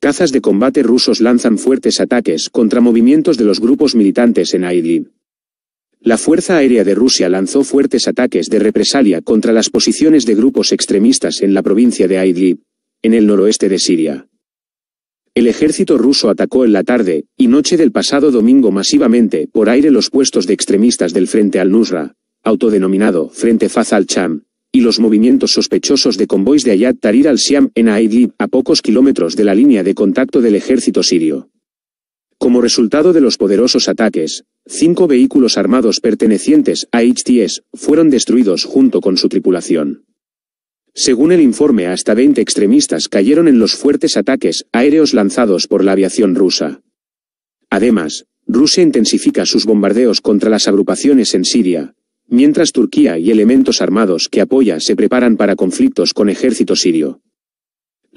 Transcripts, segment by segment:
Cazas de combate rusos lanzan fuertes ataques contra movimientos de los grupos militantes en Idlib. La Fuerza Aérea de Rusia lanzó fuertes ataques de represalia contra las posiciones de grupos extremistas en la provincia de Idlib, en el noroeste de Siria. El ejército ruso atacó en la tarde y noche del pasado domingo masivamente por aire los puestos de extremistas del Frente al-Nusra, autodenominado Frente Faz al-Cham, y los movimientos sospechosos de convoys de Ayat Tahrir al-Siam en Idlib, kilómetros de la línea de contacto del ejército sirio. Como resultado de los poderosos ataques, cinco vehículos armados pertenecientes a HTS fueron destruidos junto con su tripulación. Según el informe, hasta 20 extremistas cayeron en los fuertes ataques aéreos lanzados por la aviación rusa. Además, Rusia intensifica sus bombardeos contra las agrupaciones en Siria, mientras Turquía y elementos armados que apoya se preparan para conflictos con ejército sirio.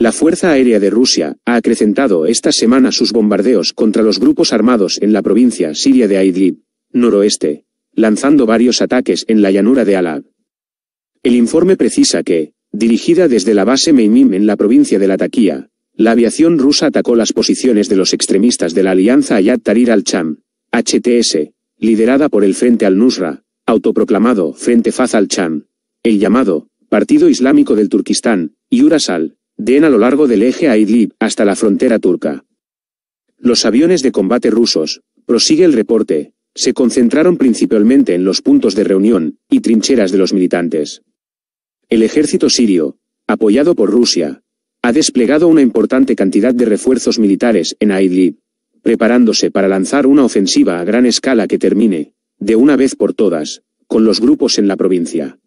La Fuerza Aérea de Rusia ha acrecentado esta semana sus bombardeos contra los grupos armados en la provincia siria de Idlib, noroeste, lanzando varios ataques en la llanura de Alab. El informe precisa que, dirigida desde la base Meimim en la provincia de La Latakia, la aviación rusa atacó las posiciones de los extremistas de la alianza Ayat Tahrir al-Cham, HTS, liderada por el Frente al-Nusra, autoproclamado Frente Faz al-Cham, el llamado Partido Islámico del Turquistán, y Urasal, den a lo largo del eje Aidlib hasta la frontera turca. Los aviones de combate rusos, prosigue el reporte, se concentraron principalmente en los puntos de reunión y trincheras de los militantes. El ejército sirio, apoyado por Rusia, ha desplegado una importante cantidad de refuerzos militares en Idlib, preparándose para lanzar una ofensiva a gran escala que termine, de una vez por todas, con los grupos en la provincia.